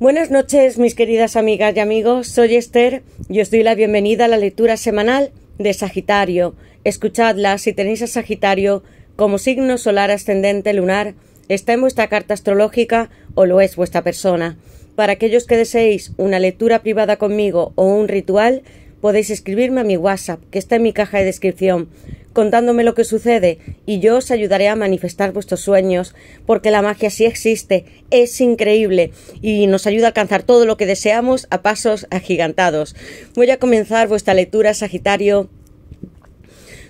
Buenas noches, mis queridas amigas y amigos. Soy Esther y os doy la bienvenida a la lectura semanal de Sagitario. Escuchadla si tenéis a Sagitario como signo solar ascendente lunar, está en vuestra carta astrológica o lo es vuestra persona. Para aquellos que deseéis una lectura privada conmigo o un ritual, podéis escribirme a mi WhatsApp, que está en mi caja de descripción, contándome lo que sucede y yo os ayudaré a manifestar vuestros sueños, porque la magia sí existe, es increíble y nos ayuda a alcanzar todo lo que deseamos a pasos agigantados. Voy a comenzar vuestra lectura, Sagitario,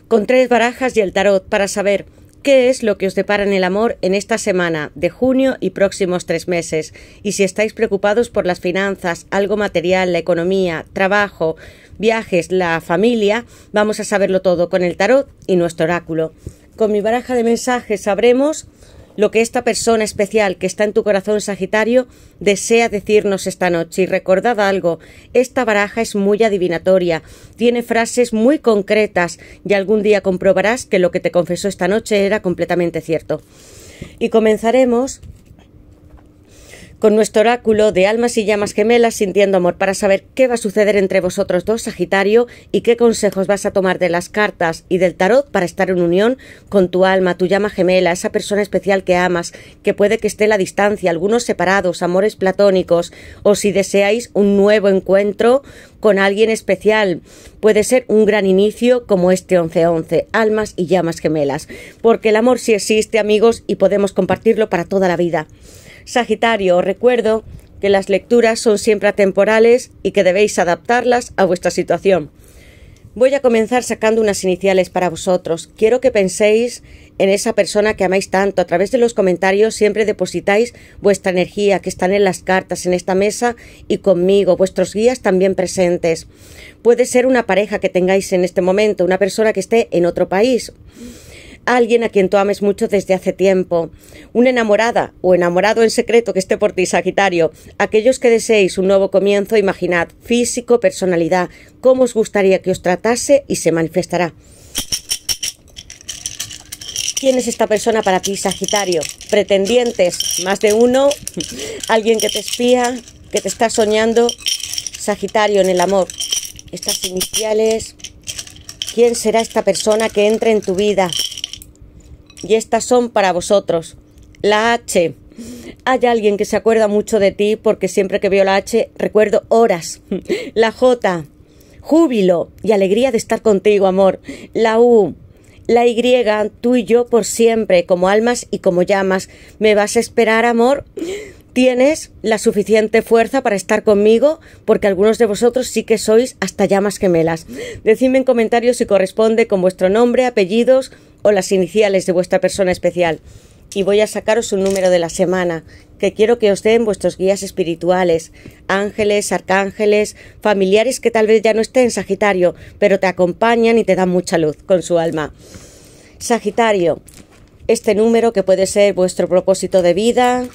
con tres barajas y el tarot para saber qué es lo que os depara en el amor en esta semana de junio y próximos tres meses. Y si estáis preocupados por las finanzas, algo material, la economía, trabajo, viajes, la familia, vamos a saberlo todo con el tarot y nuestro oráculo. Con mi baraja de mensajes sabremos lo que esta persona especial que está en tu corazón Sagitario desea decirnos esta noche. Y recordad algo, esta baraja es muy adivinatoria, tiene frases muy concretas y algún día comprobarás que lo que te confesó esta noche era completamente cierto. Y comenzaremos con nuestro oráculo de almas y llamas gemelas sintiendo amor para saber qué va a suceder entre vosotros dos, Sagitario, y qué consejos vas a tomar de las cartas y del tarot para estar en unión con tu alma, tu llama gemela, esa persona especial que amas, que puede que esté a la distancia, algunos separados, amores platónicos, o si deseáis un nuevo encuentro con alguien especial. Puede ser un gran inicio como este 11-11, almas y llamas gemelas, porque el amor sí existe, amigos, y podemos compartirlo para toda la vida. Sagitario, os recuerdo que las lecturas son siempre atemporales y que debéis adaptarlas a vuestra situación. Voy a comenzar sacando unas iniciales para vosotros. Quiero que penséis en esa persona que amáis tanto. A través de los comentarios siempre depositáis vuestra energía que están en las cartas, en esta mesa y conmigo, vuestros guías también presentes. Puede ser una pareja que tengáis en este momento, una persona que esté en otro país alguien a quien tú ames mucho desde hace tiempo, una enamorada o enamorado en secreto que esté por ti, Sagitario. Aquellos que deseéis un nuevo comienzo, imaginad físico, personalidad, cómo os gustaría que os tratase y se manifestará. ¿Quién es esta persona para ti, Sagitario? Pretendientes, más de uno, alguien que te espía, que te está soñando, Sagitario en el amor. Estas iniciales, ¿quién será esta persona que entre en tu vida? y estas son para vosotros. La H. Hay alguien que se acuerda mucho de ti porque siempre que veo la H recuerdo horas. La J. Júbilo y alegría de estar contigo, amor. La U. La Y, tú y yo por siempre, como almas y como llamas. ¿Me vas a esperar, amor? ¿Tienes la suficiente fuerza para estar conmigo? Porque algunos de vosotros sí que sois hasta llamas gemelas. Decidme en comentarios si corresponde con vuestro nombre, apellidos, o las iniciales de vuestra persona especial y voy a sacaros un número de la semana que quiero que os den vuestros guías espirituales, ángeles, arcángeles, familiares que tal vez ya no estén en Sagitario, pero te acompañan y te dan mucha luz con su alma. Sagitario, este número que puede ser vuestro propósito de vida,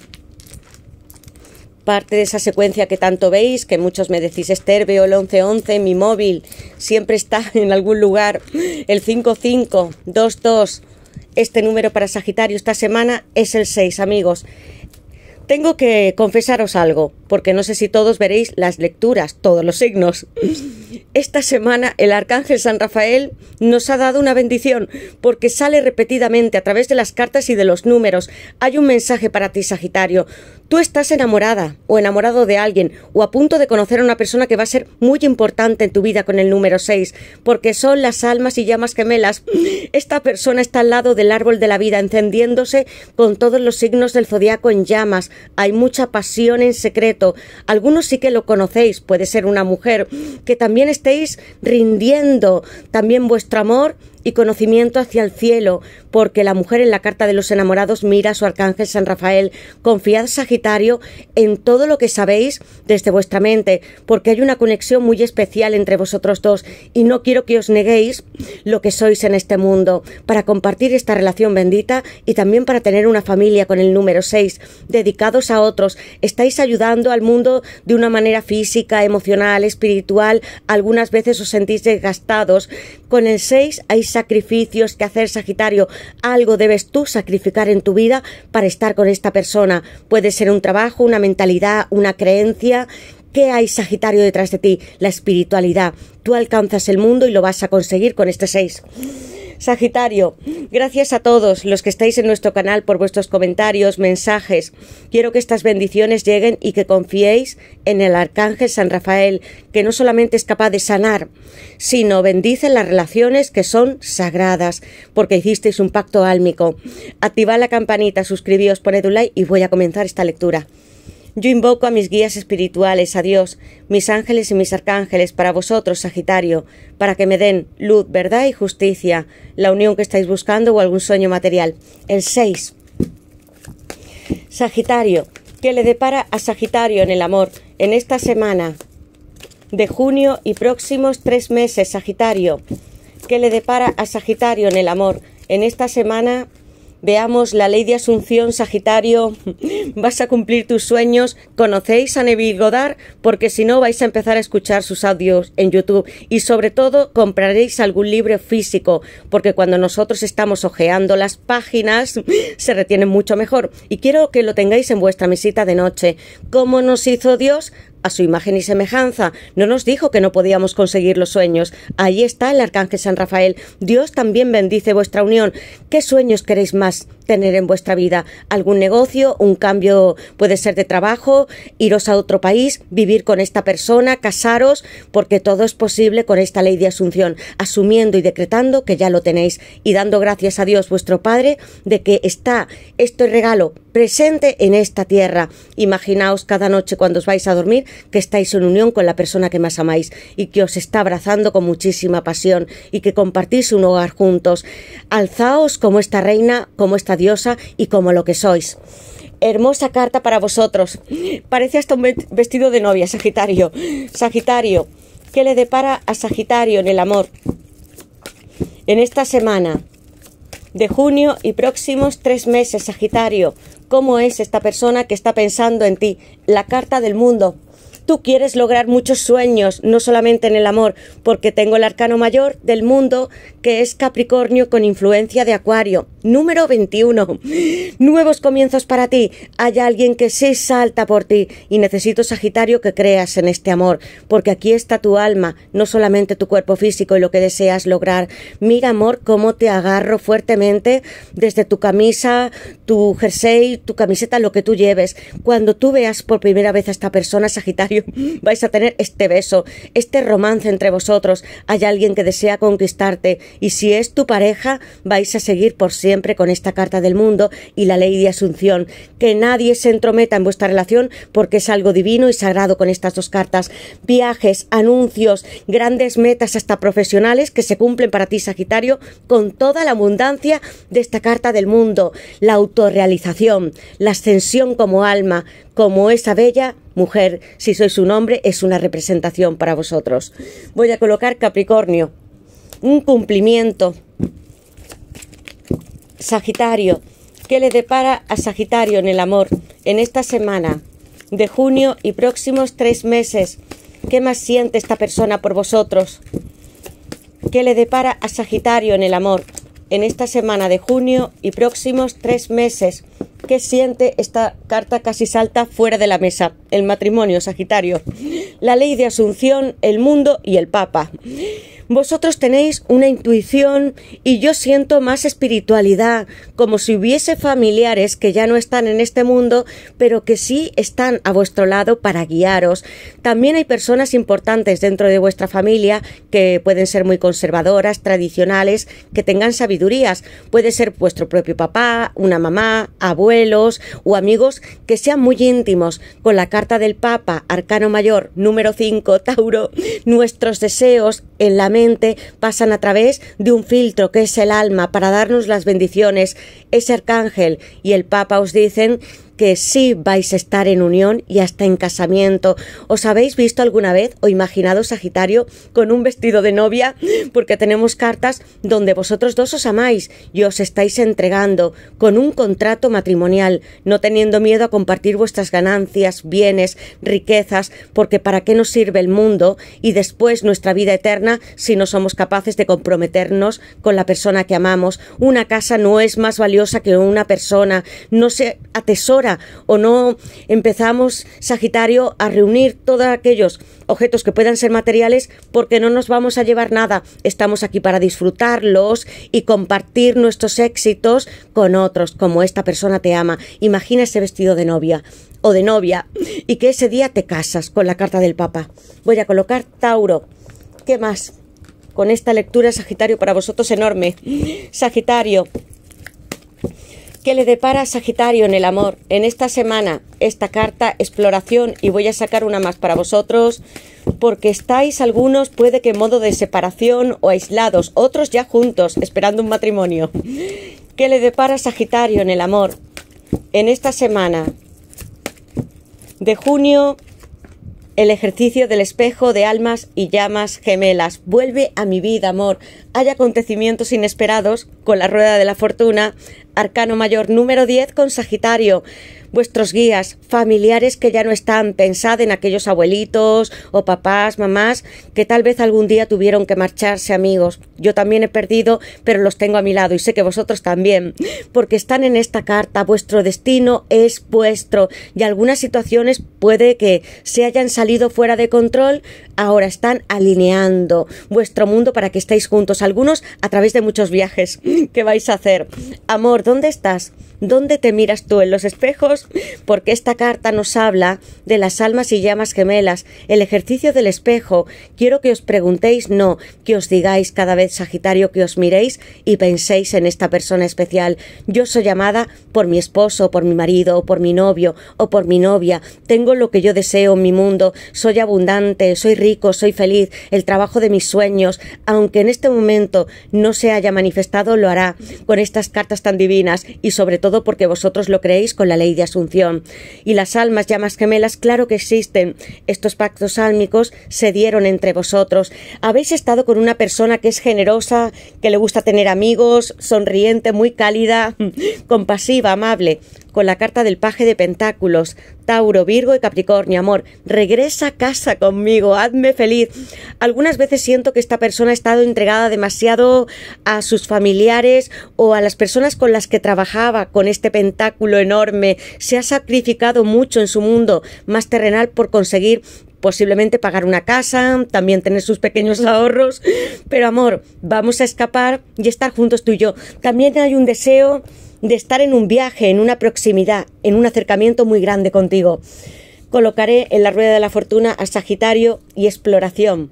parte de esa secuencia que tanto veis, que muchos me decís, Esther, veo el 1111 en mi móvil, siempre está en algún lugar, el 5522, este número para Sagitario esta semana es el 6, amigos. Tengo que confesaros algo porque no sé si todos veréis las lecturas, todos los signos. Esta semana el arcángel San Rafael nos ha dado una bendición, porque sale repetidamente a través de las cartas y de los números. Hay un mensaje para ti, Sagitario. Tú estás enamorada o enamorado de alguien o a punto de conocer a una persona que va a ser muy importante en tu vida con el número 6, porque son las almas y llamas gemelas. Esta persona está al lado del árbol de la vida, encendiéndose con todos los signos del zodiaco en llamas. Hay mucha pasión en secreto algunos sí que lo conocéis, puede ser una mujer, que también estéis rindiendo también vuestro amor y conocimiento hacia el cielo, porque la mujer en la carta de los enamorados mira a su arcángel San Rafael. Confiad, Sagitario, en todo lo que sabéis desde vuestra mente, porque hay una conexión muy especial entre vosotros dos y no quiero que os neguéis lo que sois en este mundo, para compartir esta relación bendita y también para tener una familia con el número 6, dedicados a otros. Estáis ayudando al mundo de una manera física, emocional, espiritual, algunas veces os sentís desgastados. Con el 6 hay sacrificios que hacer, Sagitario. Algo debes tú sacrificar en tu vida para estar con esta persona. Puede ser un trabajo, una mentalidad, una creencia ¿Qué hay, Sagitario, detrás de ti? La espiritualidad. Tú alcanzas el mundo y lo vas a conseguir con este 6. Sagitario, gracias a todos los que estáis en nuestro canal por vuestros comentarios, mensajes. Quiero que estas bendiciones lleguen y que confiéis en el Arcángel San Rafael, que no solamente es capaz de sanar, sino bendice las relaciones que son sagradas, porque hicisteis un pacto álmico. Activad la campanita, suscribíos, poned un like y voy a comenzar esta lectura. Yo invoco a mis guías espirituales, a Dios, mis ángeles y mis arcángeles, para vosotros, Sagitario, para que me den luz, verdad y justicia, la unión que estáis buscando o algún sueño material. El 6. Sagitario, que le depara a Sagitario en el amor en esta semana de junio y próximos tres meses, Sagitario? ¿Qué le depara a Sagitario en el amor en esta semana Veamos la ley de Asunción, Sagitario. Vas a cumplir tus sueños. Conocéis a Neville Goddard porque si no vais a empezar a escuchar sus audios en YouTube y sobre todo compraréis algún libro físico porque cuando nosotros estamos hojeando las páginas se retienen mucho mejor. Y quiero que lo tengáis en vuestra mesita de noche. ¿Cómo nos hizo Dios? a su imagen y semejanza. No nos dijo que no podíamos conseguir los sueños. Ahí está el arcángel San Rafael. Dios también bendice vuestra unión. ¿Qué sueños queréis más tener en vuestra vida? ¿Algún negocio? ¿Un cambio puede ser de trabajo? ¿Iros a otro país? ¿Vivir con esta persona? ¿Casaros? Porque todo es posible con esta ley de asunción, asumiendo y decretando que ya lo tenéis y dando gracias a Dios vuestro Padre de que está este regalo presente en esta tierra. Imaginaos cada noche cuando os vais a dormir que estáis en unión con la persona que más amáis y que os está abrazando con muchísima pasión y que compartís un hogar juntos. Alzaos como esta reina, como esta diosa y como lo que sois hermosa carta para vosotros. Parece hasta un vestido de novia, Sagitario. Sagitario, ¿qué le depara a Sagitario en el amor? En esta semana de junio y próximos tres meses, Sagitario, ¿cómo es esta persona que está pensando en ti? La carta del mundo. Tú quieres lograr muchos sueños, no solamente en el amor, porque tengo el arcano mayor del mundo, que es Capricornio con influencia de Acuario. Número 21. Nuevos comienzos para ti. Hay alguien que se salta por ti y necesito, Sagitario, que creas en este amor, porque aquí está tu alma, no solamente tu cuerpo físico y lo que deseas lograr. Mira, amor, cómo te agarro fuertemente desde tu camisa, tu jersey, tu camiseta, lo que tú lleves. Cuando tú veas por primera vez a esta persona, Sagitario, vais a tener este beso, este romance entre vosotros, hay alguien que desea conquistarte y si es tu pareja vais a seguir por siempre con esta carta del mundo y la ley de Asunción, que nadie se entrometa en vuestra relación porque es algo divino y sagrado con estas dos cartas, viajes, anuncios, grandes metas hasta profesionales que se cumplen para ti Sagitario con toda la abundancia de esta carta del mundo, la autorrealización, la ascensión como alma, como esa bella mujer, si sois un hombre, es una representación para vosotros. Voy a colocar Capricornio, un cumplimiento. Sagitario, ¿qué le depara a Sagitario en el amor en esta semana de junio y próximos tres meses? ¿Qué más siente esta persona por vosotros? ¿Qué le depara a Sagitario en el amor en esta semana de junio y próximos tres meses? ¿Qué siente esta carta casi salta fuera de la mesa. El matrimonio, Sagitario, la ley de Asunción, el mundo y el Papa. Vosotros tenéis una intuición y yo siento más espiritualidad, como si hubiese familiares que ya no están en este mundo, pero que sí están a vuestro lado para guiaros. También hay personas importantes dentro de vuestra familia que pueden ser muy conservadoras, tradicionales, que tengan sabidurías. Puede ser vuestro propio papá, una mamá, abuelos o amigos que sean muy íntimos. Con la carta del Papa, Arcano Mayor, número 5, Tauro, nuestros deseos en la pasan a través de un filtro que es el alma para darnos las bendiciones. Ese arcángel y el Papa os dicen que sí vais a estar en unión y hasta en casamiento. ¿Os habéis visto alguna vez o imaginado Sagitario con un vestido de novia? Porque tenemos cartas donde vosotros dos os amáis y os estáis entregando con un contrato matrimonial, no teniendo miedo a compartir vuestras ganancias, bienes, riquezas, porque ¿para qué nos sirve el mundo y después nuestra vida eterna si no somos capaces de comprometernos con la persona que amamos? Una casa no es más valiosa que una persona, no se atesora o no empezamos, Sagitario, a reunir todos aquellos objetos que puedan ser materiales porque no nos vamos a llevar nada. Estamos aquí para disfrutarlos y compartir nuestros éxitos con otros, como esta persona te ama. Imagina ese vestido de novia o de novia y que ese día te casas con la carta del Papa. Voy a colocar Tauro. ¿Qué más? Con esta lectura, Sagitario, para vosotros enorme. Sagitario, ¿Qué le depara Sagitario en el amor. En esta semana, esta carta, exploración, y voy a sacar una más para vosotros, porque estáis algunos, puede que en modo de separación o aislados, otros ya juntos, esperando un matrimonio. ¿Qué le depara Sagitario en el amor? En esta semana de junio el ejercicio del espejo de almas y llamas gemelas. Vuelve a mi vida, amor. Hay acontecimientos inesperados con la rueda de la fortuna. Arcano mayor número 10 con Sagitario vuestros guías, familiares que ya no están, pensad en aquellos abuelitos o papás, mamás, que tal vez algún día tuvieron que marcharse amigos. Yo también he perdido, pero los tengo a mi lado y sé que vosotros también, porque están en esta carta, vuestro destino es vuestro y algunas situaciones puede que se hayan salido fuera de control, ahora están alineando vuestro mundo para que estéis juntos, algunos a través de muchos viajes que vais a hacer. Amor, ¿dónde estás? ¿Dónde te miras tú en los espejos? Porque esta carta nos habla de las almas y llamas gemelas, el ejercicio del espejo. Quiero que os preguntéis, no, que os digáis cada vez, Sagitario, que os miréis y penséis en esta persona especial. Yo soy llamada por mi esposo, por mi marido, o por mi novio o por mi novia. Tengo lo que yo deseo en mi mundo. Soy abundante, soy rico, soy feliz. El trabajo de mis sueños, aunque en este momento no se haya manifestado, lo hará con estas cartas tan divinas y sobre todo porque vosotros lo creéis con la ley de Asunción. Y las almas llamas gemelas, claro que existen. Estos pactos álmicos se dieron entre vosotros. Habéis estado con una persona que es generosa, que le gusta tener amigos, sonriente, muy cálida, compasiva, amable con la carta del paje de Pentáculos, Tauro, Virgo y Capricornio, amor, regresa a casa conmigo, hazme feliz. Algunas veces siento que esta persona ha estado entregada demasiado a sus familiares o a las personas con las que trabajaba, con este pentáculo enorme, se ha sacrificado mucho en su mundo más terrenal por conseguir posiblemente pagar una casa, también tener sus pequeños ahorros, pero amor, vamos a escapar y estar juntos tú y yo. También hay un deseo de estar en un viaje, en una proximidad, en un acercamiento muy grande contigo. Colocaré en la rueda de la fortuna a Sagitario y exploración.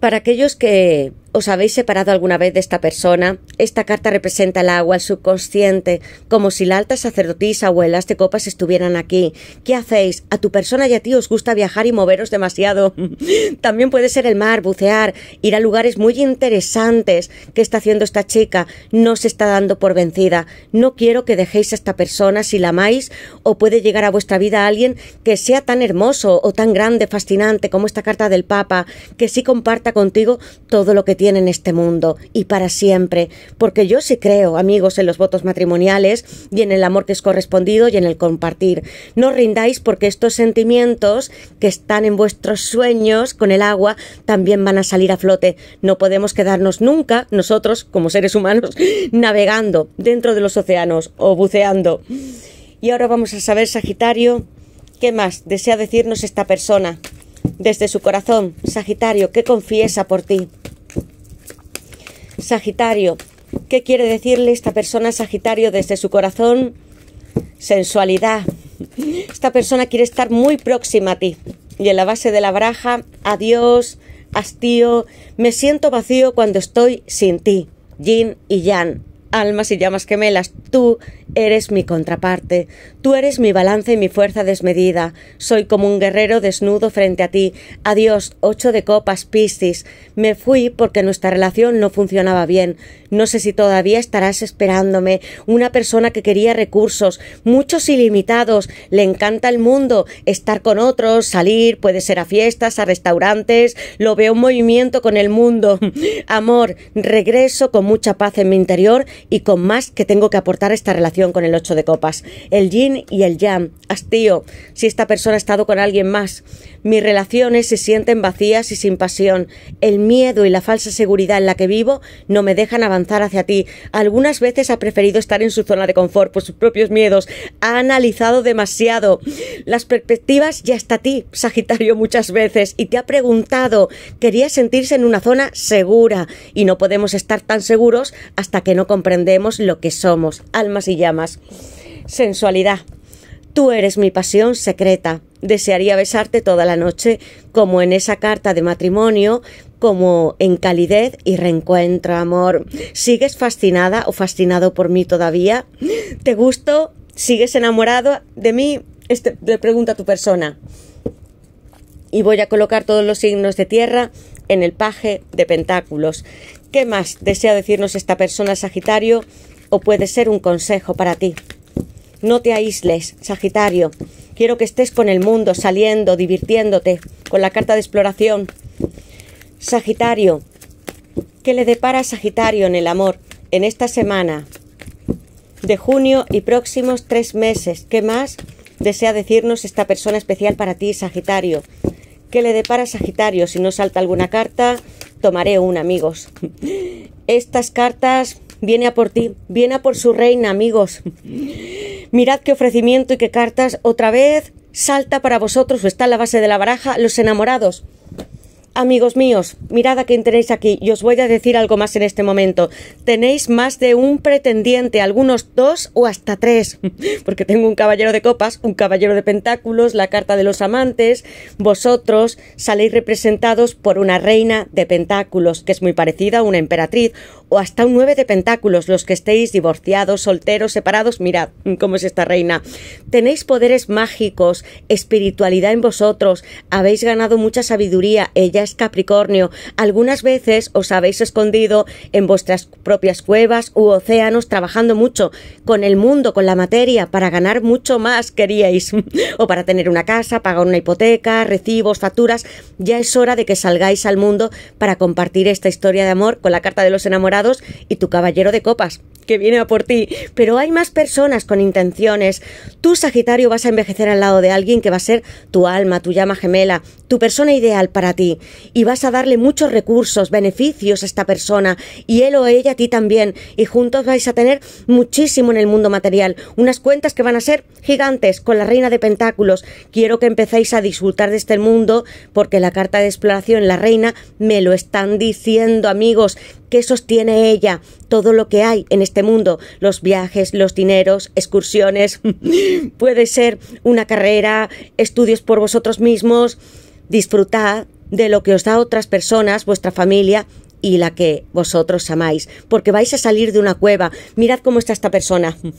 Para aquellos que ¿Os habéis separado alguna vez de esta persona? Esta carta representa el agua, el subconsciente, como si la alta sacerdotisa o el as de copas estuvieran aquí. ¿Qué hacéis? A tu persona y a ti os gusta viajar y moveros demasiado. También puede ser el mar, bucear, ir a lugares muy interesantes. ¿Qué está haciendo esta chica? No se está dando por vencida. No quiero que dejéis a esta persona si la amáis o puede llegar a vuestra vida alguien que sea tan hermoso o tan grande, fascinante como esta carta del Papa, que sí comparta contigo todo lo que tiene en este mundo y para siempre, porque yo sí creo, amigos, en los votos matrimoniales y en el amor que es correspondido y en el compartir. No rindáis porque estos sentimientos que están en vuestros sueños con el agua también van a salir a flote. No podemos quedarnos nunca, nosotros como seres humanos, navegando dentro de los océanos o buceando. Y ahora vamos a saber, Sagitario, ¿qué más desea decirnos esta persona? Desde su corazón, Sagitario, ¿qué confiesa por ti? Sagitario. ¿Qué quiere decirle esta persona Sagitario desde su corazón? Sensualidad. Esta persona quiere estar muy próxima a ti. Y en la base de la baraja, adiós, hastío, me siento vacío cuando estoy sin ti. Jin y Jan almas y llamas gemelas. Tú eres mi contraparte. Tú eres mi balance y mi fuerza desmedida. Soy como un guerrero desnudo frente a ti. Adiós, ocho de copas, Piscis. Me fui porque nuestra relación no funcionaba bien. No sé si todavía estarás esperándome. Una persona que quería recursos, muchos ilimitados. Le encanta el mundo, estar con otros, salir, puede ser a fiestas, a restaurantes. Lo veo en movimiento con el mundo. Amor, regreso con mucha paz en mi interior y con más que tengo que aportar esta relación con el ocho de copas. El yin y el yang. Hastío, si esta persona ha estado con alguien más. Mis relaciones se sienten vacías y sin pasión. El miedo y la falsa seguridad en la que vivo no me dejan avanzar hacia ti. Algunas veces ha preferido estar en su zona de confort por sus propios miedos. Ha analizado demasiado las perspectivas ya está a ti, Sagitario, muchas veces. Y te ha preguntado, quería sentirse en una zona segura. Y no podemos estar tan seguros hasta que no comprendemos lo que somos. Almas y llamas. Sensualidad. Tú eres mi pasión secreta. Desearía besarte toda la noche, como en esa carta de matrimonio, como en calidez y reencuentro, amor. ¿Sigues fascinada o fascinado por mí todavía? ¿Te gusto? ¿Sigues enamorado de mí? Este, le pregunta a tu persona. Y voy a colocar todos los signos de tierra en el paje de pentáculos. ¿Qué más desea decirnos esta persona, Sagitario? ¿O puede ser un consejo para ti? No te aísles, Sagitario. Quiero que estés con el mundo, saliendo, divirtiéndote, con la carta de exploración. Sagitario, ¿qué le depara a Sagitario en el amor en esta semana de junio y próximos tres meses? ¿Qué más desea decirnos esta persona especial para ti, Sagitario? ¿Qué le depara a Sagitario? Si no salta alguna carta, tomaré una, amigos. Estas cartas Viene a por ti, viene a por su reina, amigos. Mirad qué ofrecimiento y qué cartas. Otra vez salta para vosotros o está en la base de la baraja los enamorados. Amigos míos, mirad a quién tenéis aquí y os voy a decir algo más en este momento. Tenéis más de un pretendiente, algunos dos o hasta tres, porque tengo un caballero de copas, un caballero de pentáculos, la carta de los amantes, vosotros saléis representados por una reina de pentáculos, que es muy parecida a una emperatriz, o hasta un nueve de pentáculos, los que estéis divorciados, solteros, separados, mirad cómo es esta reina. Tenéis poderes mágicos, espiritualidad en vosotros, habéis ganado mucha sabiduría, ella Capricornio. Algunas veces os habéis escondido en vuestras propias cuevas u océanos trabajando mucho con el mundo, con la materia, para ganar mucho más queríais. o para tener una casa, pagar una hipoteca, recibos, facturas. Ya es hora de que salgáis al mundo para compartir esta historia de amor con la carta de los enamorados y tu caballero de copas que viene a por ti, pero hay más personas con intenciones. Tú, Sagitario, vas a envejecer al lado de alguien que va a ser tu alma, tu llama gemela, tu persona ideal para ti y vas a darle muchos recursos, beneficios a esta persona y él o ella a ti también y juntos vais a tener muchísimo en el mundo material, unas cuentas que van a ser gigantes con la reina de pentáculos. Quiero que empecéis a disfrutar de este mundo porque la carta de exploración, la reina, me lo están diciendo amigos, que sostiene ella todo lo que hay en este mundo, los viajes, los dineros, excursiones, puede ser una carrera, estudios por vosotros mismos, disfrutad de lo que os da otras personas, vuestra familia y la que vosotros amáis, porque vais a salir de una cueva. Mirad cómo está esta persona.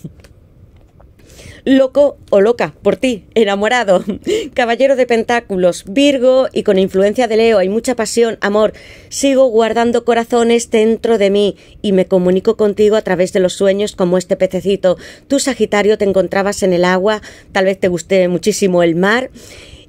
Loco o loca, por ti, enamorado. Caballero de Pentáculos, Virgo y con influencia de Leo, hay mucha pasión, amor. Sigo guardando corazones dentro de mí y me comunico contigo a través de los sueños como este pececito. Tú, Sagitario, te encontrabas en el agua, tal vez te guste muchísimo el mar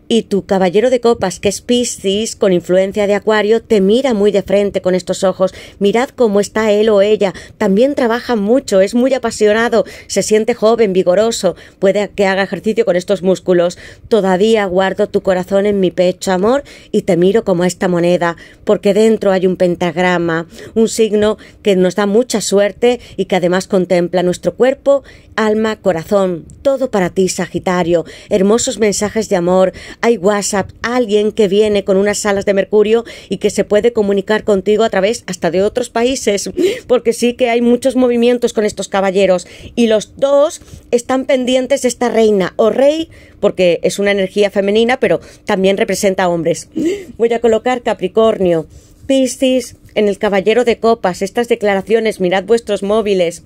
y tu caballero de copas, que es Piscis, con influencia de Acuario, te mira muy de frente con estos ojos. Mirad cómo está él o ella. También trabaja mucho, es muy apasionado, se siente joven, vigoroso. Puede que haga ejercicio con estos músculos. Todavía guardo tu corazón en mi pecho, amor, y te miro como esta moneda, porque dentro hay un pentagrama, un signo que nos da mucha suerte y que además contempla nuestro cuerpo, alma, corazón. Todo para ti, Sagitario. Hermosos mensajes de amor hay WhatsApp, alguien que viene con unas salas de mercurio y que se puede comunicar contigo a través hasta de otros países, porque sí que hay muchos movimientos con estos caballeros y los dos están pendientes de esta reina o rey, porque es una energía femenina, pero también representa a hombres. Voy a colocar Capricornio, Piscis, en el Caballero de Copas, estas declaraciones, mirad vuestros móviles,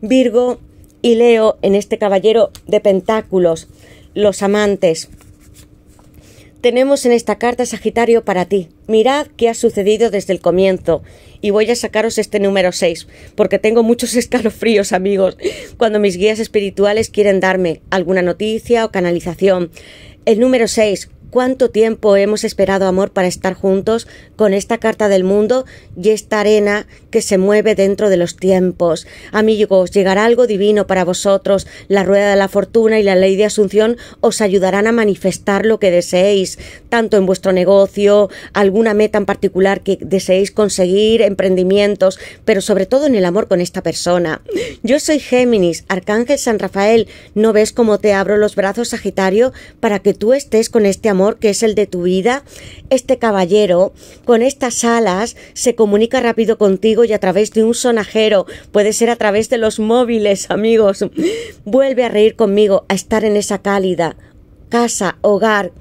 Virgo y Leo en este Caballero de Pentáculos, los amantes. Tenemos en esta carta Sagitario para ti. Mirad qué ha sucedido desde el comienzo. Y voy a sacaros este número 6, porque tengo muchos escalofríos, amigos, cuando mis guías espirituales quieren darme alguna noticia o canalización. El número 6, cuánto tiempo hemos esperado, amor, para estar juntos con esta carta del mundo y esta arena que se mueve dentro de los tiempos. Amigos, llegará algo divino para vosotros. La rueda de la fortuna y la ley de asunción os ayudarán a manifestar lo que deseéis, tanto en vuestro negocio, alguna meta en particular que deseéis conseguir, emprendimientos, pero sobre todo en el amor con esta persona. Yo soy Géminis, Arcángel San Rafael. ¿No ves cómo te abro los brazos, Sagitario, para que tú estés con este amor? que es el de tu vida, este caballero con estas alas se comunica rápido contigo y a través de un sonajero, puede ser a través de los móviles, amigos, vuelve a reír conmigo, a estar en esa cálida casa, hogar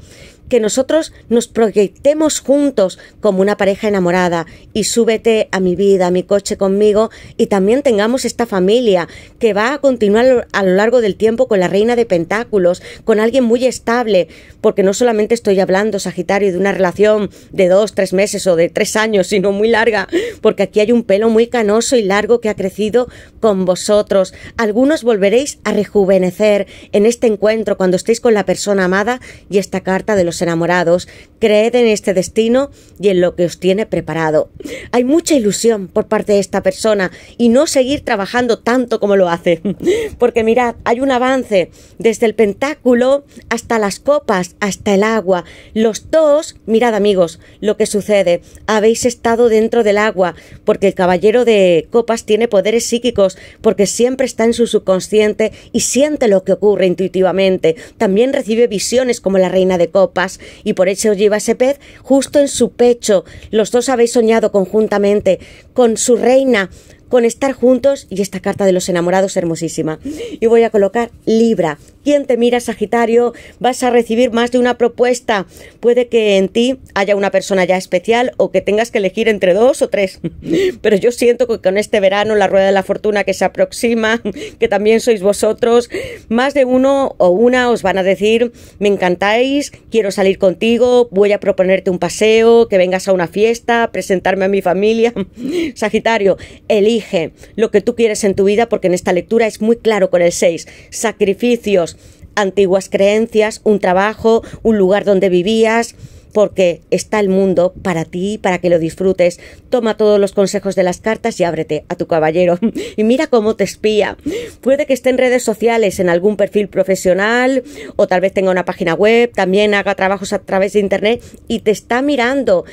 que nosotros nos proyectemos juntos como una pareja enamorada y súbete a mi vida, a mi coche conmigo y también tengamos esta familia que va a continuar a lo largo del tiempo con la reina de pentáculos, con alguien muy estable, porque no solamente estoy hablando, Sagitario, de una relación de dos, tres meses o de tres años, sino muy larga, porque aquí hay un pelo muy canoso y largo que ha crecido con vosotros. Algunos volveréis a rejuvenecer en este encuentro cuando estéis con la persona amada y esta carta de los enamorados, creed en este destino y en lo que os tiene preparado. Hay mucha ilusión por parte de esta persona y no seguir trabajando tanto como lo hace. Porque mirad, hay un avance desde el pentáculo hasta las copas, hasta el agua. Los dos, mirad amigos, lo que sucede. Habéis estado dentro del agua porque el caballero de copas tiene poderes psíquicos porque siempre está en su subconsciente y siente lo que ocurre intuitivamente. También recibe visiones como la reina de copas y por eso lleva ese pez justo en su pecho. Los dos habéis soñado conjuntamente con su reina, con estar juntos y esta carta de los enamorados hermosísima. Y voy a colocar Libra, ¿Quién te mira, Sagitario, vas a recibir más de una propuesta. Puede que en ti haya una persona ya especial o que tengas que elegir entre dos o tres. Pero yo siento que con este verano, la rueda de la fortuna que se aproxima, que también sois vosotros, más de uno o una os van a decir, me encantáis, quiero salir contigo, voy a proponerte un paseo, que vengas a una fiesta, presentarme a mi familia. Sagitario, elige lo que tú quieres en tu vida porque en esta lectura es muy claro con el 6. Sacrificios, antiguas creencias, un trabajo, un lugar donde vivías, porque está el mundo para ti, para que lo disfrutes. Toma todos los consejos de las cartas y ábrete a tu caballero. Y mira cómo te espía. Puede que esté en redes sociales, en algún perfil profesional, o tal vez tenga una página web, también haga trabajos a través de Internet y te está mirando.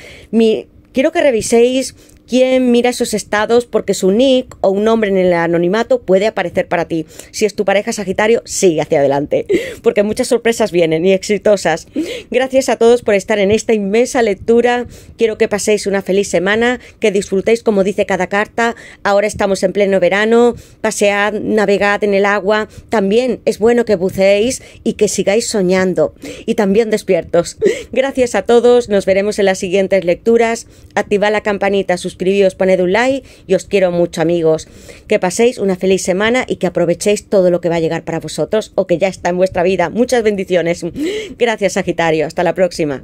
quiero que reviséis quién mira esos estados porque su nick o un nombre en el anonimato puede aparecer para ti. Si es tu pareja Sagitario, sigue hacia adelante, porque muchas sorpresas vienen y exitosas. Gracias a todos por estar en esta inmensa lectura. Quiero que paséis una feliz semana, que disfrutéis como dice cada carta. Ahora estamos en pleno verano, pasead, navegad en el agua. También es bueno que buceéis y que sigáis soñando y también despiertos. Gracias a todos, nos veremos en las siguientes lecturas. Activa la campanita, sus suscribíos, poned un like y os quiero mucho amigos. Que paséis una feliz semana y que aprovechéis todo lo que va a llegar para vosotros o que ya está en vuestra vida. Muchas bendiciones. Gracias Sagitario, hasta la próxima.